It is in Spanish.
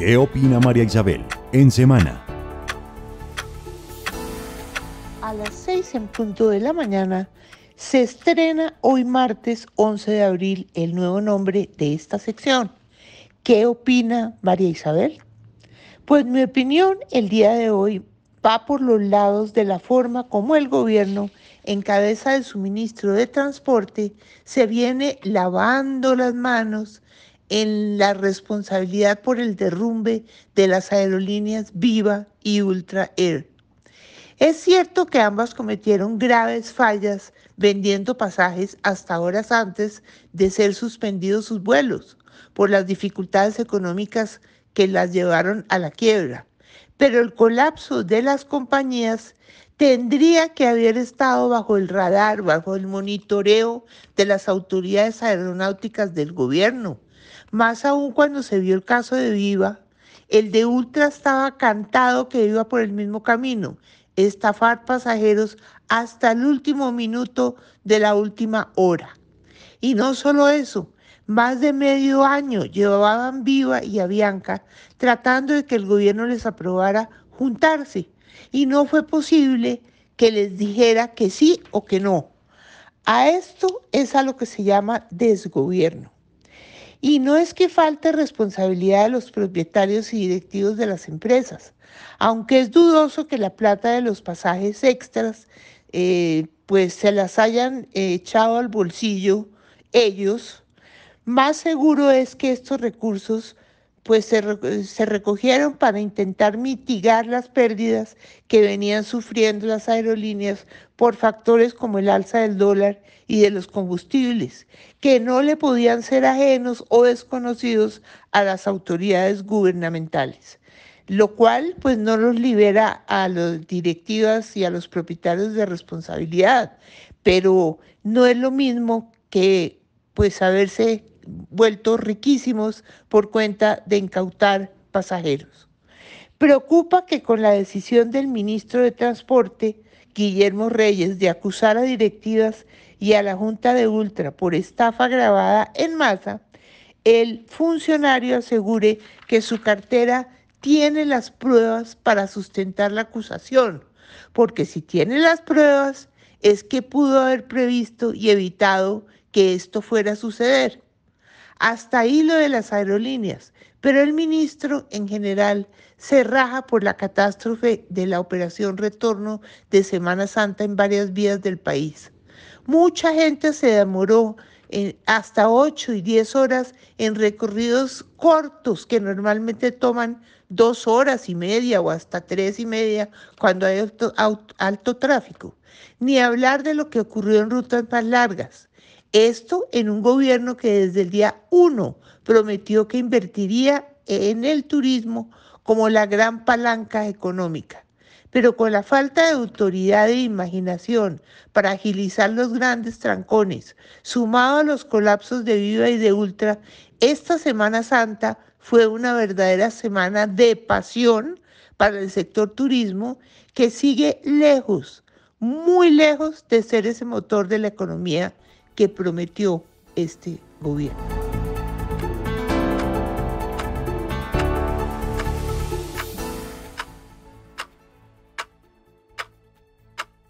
¿Qué opina María Isabel en semana? A las 6 en punto de la mañana se estrena hoy martes 11 de abril el nuevo nombre de esta sección. ¿Qué opina María Isabel? Pues mi opinión el día de hoy va por los lados de la forma como el gobierno, en cabeza su ministro de transporte, se viene lavando las manos en la responsabilidad por el derrumbe de las aerolíneas Viva y Ultra Air. Es cierto que ambas cometieron graves fallas vendiendo pasajes hasta horas antes de ser suspendidos sus vuelos por las dificultades económicas que las llevaron a la quiebra, pero el colapso de las compañías tendría que haber estado bajo el radar, bajo el monitoreo de las autoridades aeronáuticas del gobierno. Más aún cuando se vio el caso de Viva, el de Ultra estaba cantado que iba por el mismo camino, estafar pasajeros hasta el último minuto de la última hora. Y no solo eso, más de medio año llevaban viva y a Bianca tratando de que el gobierno les aprobara juntarse y no fue posible que les dijera que sí o que no. A esto es a lo que se llama desgobierno. Y no es que falte responsabilidad de los propietarios y directivos de las empresas, aunque es dudoso que la plata de los pasajes extras eh, pues se las hayan echado al bolsillo ellos, más seguro es que estos recursos pues se, recogieron para intentar mitigar las pérdidas que venían sufriendo las aerolíneas por factores como el alza del dólar y de los combustibles, que no le podían ser ajenos o desconocidos a las autoridades gubernamentales, lo cual pues no los libera a las directivas y a los propietarios de responsabilidad, pero no es lo mismo que pues haberse vueltos riquísimos por cuenta de incautar pasajeros. Preocupa que con la decisión del ministro de Transporte, Guillermo Reyes, de acusar a directivas y a la Junta de Ultra por estafa grabada en masa, el funcionario asegure que su cartera tiene las pruebas para sustentar la acusación, porque si tiene las pruebas es que pudo haber previsto y evitado que esto fuera a suceder. Hasta ahí lo de las aerolíneas, pero el ministro en general se raja por la catástrofe de la operación retorno de Semana Santa en varias vías del país. Mucha gente se demoró eh, hasta 8 y 10 horas en recorridos cortos que normalmente toman dos horas y media o hasta tres y media cuando hay alto, alto tráfico. Ni hablar de lo que ocurrió en rutas más largas. Esto en un gobierno que desde el día 1 prometió que invertiría en el turismo como la gran palanca económica. Pero con la falta de autoridad e imaginación para agilizar los grandes trancones, sumado a los colapsos de Viva y de Ultra, esta Semana Santa fue una verdadera semana de pasión para el sector turismo que sigue lejos, muy lejos de ser ese motor de la economía que prometió este gobierno.